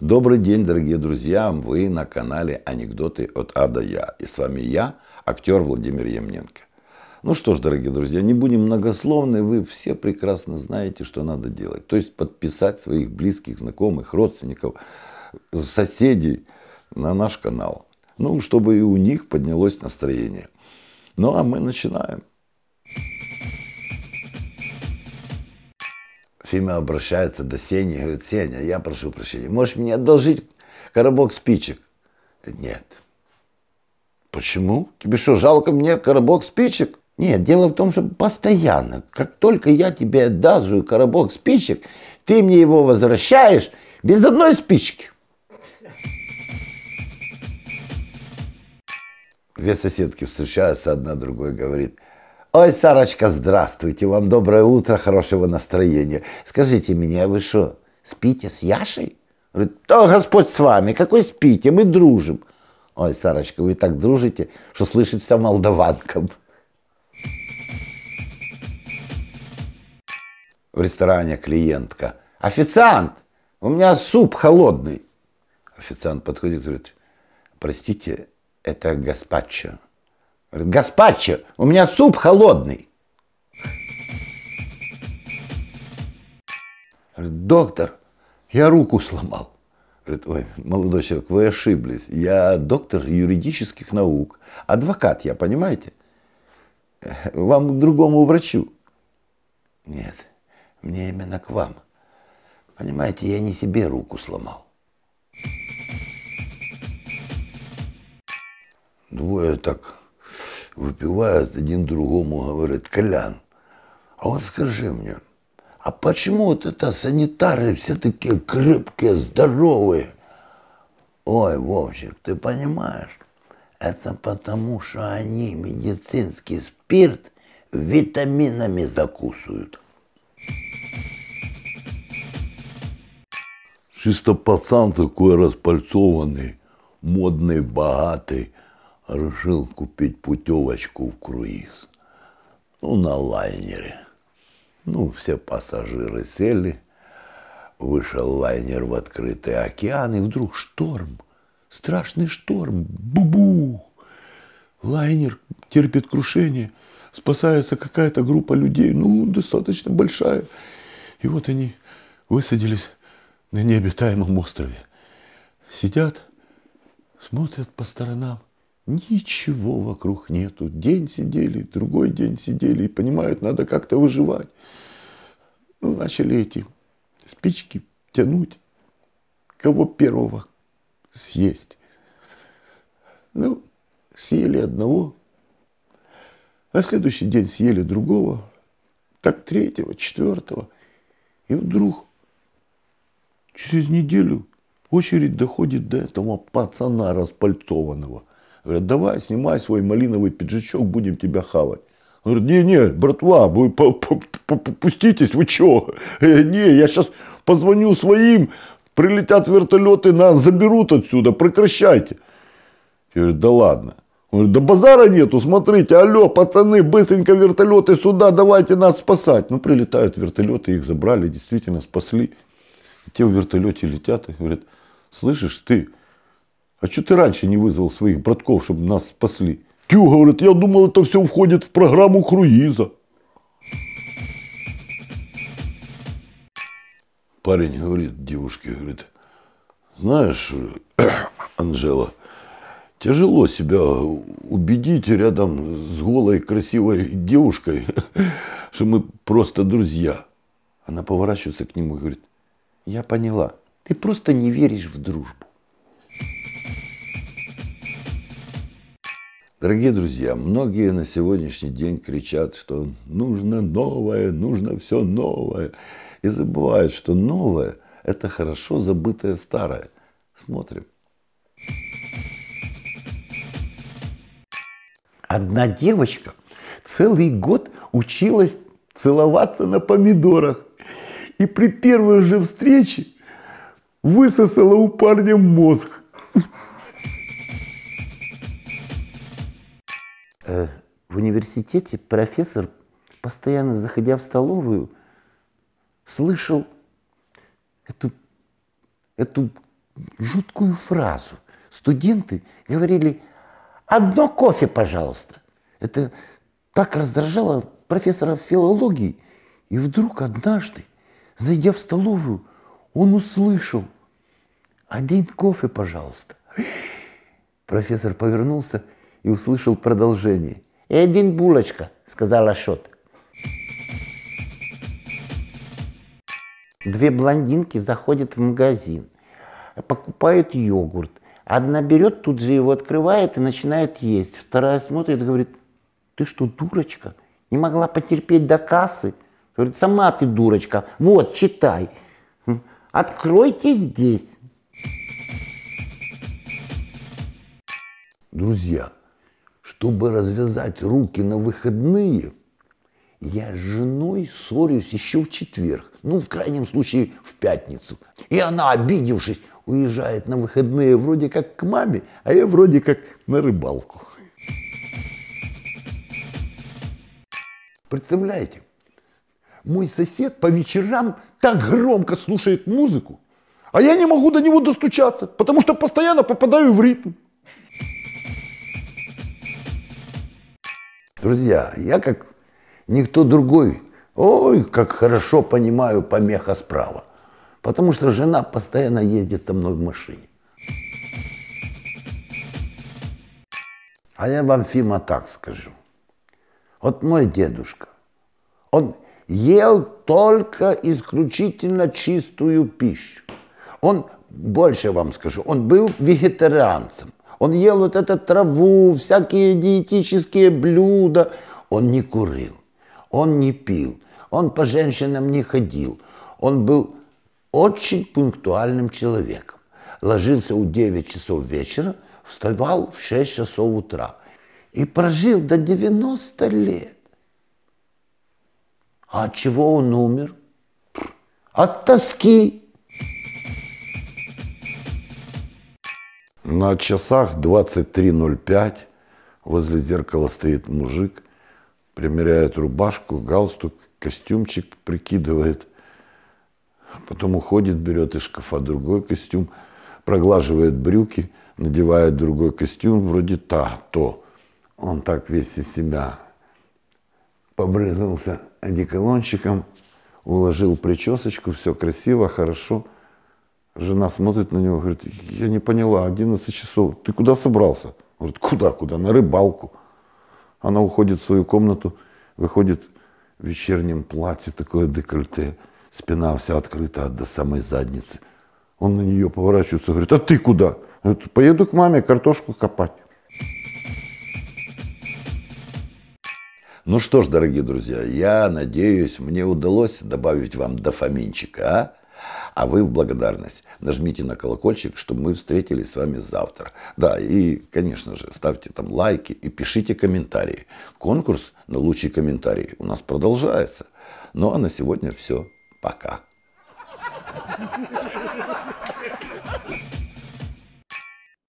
Добрый день, дорогие друзья! Вы на канале «Анекдоты от А до Я». И с вами я, актер Владимир Ямненко. Ну что ж, дорогие друзья, не будем многословны. Вы все прекрасно знаете, что надо делать. То есть подписать своих близких, знакомых, родственников, соседей на наш канал. Ну, чтобы и у них поднялось настроение. Ну, а мы начинаем. Фима обращается до Сени и говорит, Сеня, я прошу прощения, можешь мне одолжить коробок спичек? Нет. Почему? Тебе что, жалко мне коробок спичек? Нет, дело в том, что постоянно, как только я тебе одалжу коробок спичек, ты мне его возвращаешь без одной спички. Две соседки встречаются, одна другой говорит – Ой, Сарочка, здравствуйте, вам доброе утро, хорошего настроения. Скажите мне, а вы что, спите с Яшей? Говорит, да Господь с вами, какой спите, мы дружим. Ой, Сарочка, вы так дружите, что слышит вся молдаванка. В ресторане клиентка. Официант, у меня суп холодный. Официант подходит и говорит, простите, это гаспачо. Говорит, Гаспачо, у меня суп холодный. Говорит, доктор, я руку сломал. Говорит, ой, молодой человек, вы ошиблись. Я доктор юридических наук. Адвокат я, понимаете? Вам к другому врачу. Нет, мне именно к вам. Понимаете, я не себе руку сломал. Двое так выпивают, один другому говорит, Колян, а вот скажи мне, а почему вот это санитары все такие крепкие, здоровые? Ой, Вовчик, ты понимаешь, это потому, что они медицинский спирт витаминами закусывают. Чисто пацан такой распальцованный, модный, богатый, решил купить путевочку в круиз. Ну, на лайнере. Ну, все пассажиры сели, вышел лайнер в открытый океан, и вдруг шторм, страшный шторм, бу бубу! Лайнер терпит крушение, спасается какая-то группа людей, ну, достаточно большая. И вот они высадились на необитаемом острове. Сидят, смотрят по сторонам, Ничего вокруг нету. День сидели, другой день сидели и понимают, надо как-то выживать. Ну, начали эти спички тянуть. Кого первого съесть? Ну, съели одного. На следующий день съели другого. Так третьего, четвертого. И вдруг через неделю очередь доходит до этого пацана распальтованного. Говорят, давай, снимай свой малиновый пиджачок, будем тебя хавать. Он говорит, не-не, братва, вы попуститесь, вы чё? Э, не, я сейчас позвоню своим, прилетят вертолеты, нас заберут отсюда, прекращайте. Я говорю, да ладно. Он говорит, да базара нету, смотрите, алло, пацаны, быстренько вертолеты сюда, давайте нас спасать. Ну, прилетают вертолеты, их забрали, действительно спасли. И те в вертолете летят и говорят, слышишь ты, а что ты раньше не вызвал своих братков, чтобы нас спасли? Тю, говорит, я думал, это все входит в программу круиза. Парень говорит девушке, говорит, знаешь, Анжела, тяжело себя убедить рядом с голой красивой девушкой, что мы просто друзья. Она поворачивается к нему и говорит, я поняла, ты просто не веришь в дружбу. Дорогие друзья, многие на сегодняшний день кричат, что нужно новое, нужно все новое. И забывают, что новое – это хорошо забытое старое. Смотрим. Одна девочка целый год училась целоваться на помидорах. И при первой же встрече высосала у парня мозг. Э, в университете профессор, постоянно заходя в столовую, слышал эту, эту жуткую фразу. Студенты говорили «одно кофе, пожалуйста». Это так раздражало профессора филологии. И вдруг однажды, зайдя в столовую, он услышал «один кофе, пожалуйста». Профессор повернулся – и услышал продолжение. «Один булочка», — сказал Шот. Две блондинки заходят в магазин, покупают йогурт. Одна берет, тут же его открывает и начинает есть. Вторая смотрит и говорит, ты что, дурочка? Не могла потерпеть до кассы? Говорит, сама ты дурочка. Вот, читай. Откройте здесь. Друзья, чтобы развязать руки на выходные, я с женой ссорюсь еще в четверг, ну, в крайнем случае, в пятницу. И она, обидевшись, уезжает на выходные вроде как к маме, а я вроде как на рыбалку. Представляете, мой сосед по вечерам так громко слушает музыку, а я не могу до него достучаться, потому что постоянно попадаю в ритм. Друзья, я как никто другой, ой, как хорошо понимаю помеха справа. Потому что жена постоянно ездит со мной в машине. А я вам, Фима, так скажу. Вот мой дедушка, он ел только исключительно чистую пищу. Он, больше вам скажу, он был вегетарианцем он ел вот эту траву, всякие диетические блюда. Он не курил, он не пил, он по женщинам не ходил. Он был очень пунктуальным человеком. Ложился у 9 часов вечера, вставал в 6 часов утра. И прожил до 90 лет. А от чего он умер? От тоски. На часах 23.05 возле зеркала стоит мужик, примеряет рубашку, галстук, костюмчик прикидывает. Потом уходит, берет из шкафа другой костюм, проглаживает брюки, надевает другой костюм, вроде та, то. Он так весь из себя побрызнулся одеколончиком, уложил причесочку, все красиво, хорошо – Жена смотрит на него, говорит, я не поняла, 11 часов, ты куда собрался? Он говорит, куда, куда, на рыбалку. Она уходит в свою комнату, выходит в вечернем платье, такое декольте, спина вся открыта до самой задницы. Он на нее поворачивается, говорит, а ты куда? Говорит, поеду к маме картошку копать. Ну что ж, дорогие друзья, я надеюсь, мне удалось добавить вам дофаминчика, а? А вы в благодарность нажмите на колокольчик, чтобы мы встретились с вами завтра. Да, и, конечно же, ставьте там лайки и пишите комментарии. Конкурс на лучший комментарий у нас продолжается. Ну а на сегодня все. Пока.